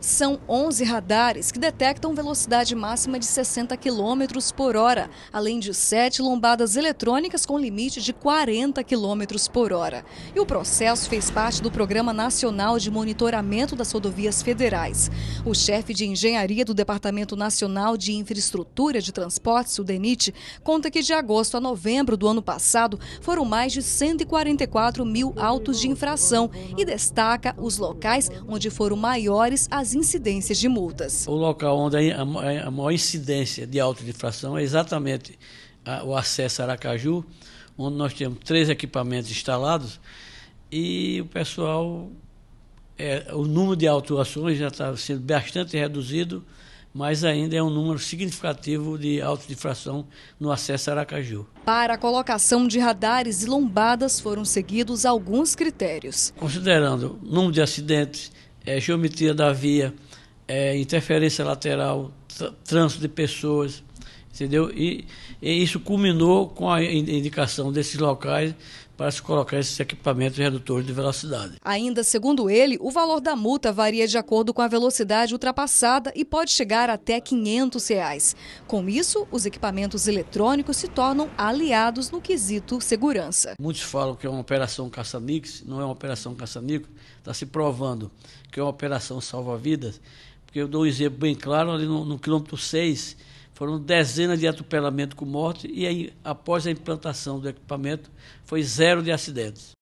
São 11 radares que detectam velocidade máxima de 60 km por hora, além de sete lombadas eletrônicas com limite de 40 km por hora. E o processo fez parte do Programa Nacional de Monitoramento das Rodovias Federais. O chefe de engenharia do Departamento Nacional de Infraestrutura de Transportes, o DENIT, conta que de agosto a novembro do ano passado foram mais de 144 mil autos de infração e destaca os locais onde foram maiores as incidências de multas. O local onde a maior incidência de auto de infração é exatamente o acesso a Aracaju, onde nós temos três equipamentos instalados e o pessoal, é, o número de autuações já está sendo bastante reduzido, mas ainda é um número significativo de autodifração no acesso a Aracaju. Para a colocação de radares e lombadas foram seguidos alguns critérios. Considerando o número de acidentes, é, geometria da via, é, interferência lateral, trânsito de pessoas, entendeu? E, e, isso culminou com a indicação desses locais para se colocar esses equipamentos redutores de velocidade. Ainda segundo ele, o valor da multa varia de acordo com a velocidade ultrapassada e pode chegar até R$ 500. Reais. Com isso, os equipamentos eletrônicos se tornam aliados no quesito segurança. Muitos falam que é uma operação caça-níqueis, não é uma operação caça-níqueis, está se provando que é uma operação salva-vidas, porque eu dou um exemplo bem claro ali no, no quilômetro 6, foram dezenas de atropelamentos com morte e, aí, após a implantação do equipamento, foi zero de acidentes.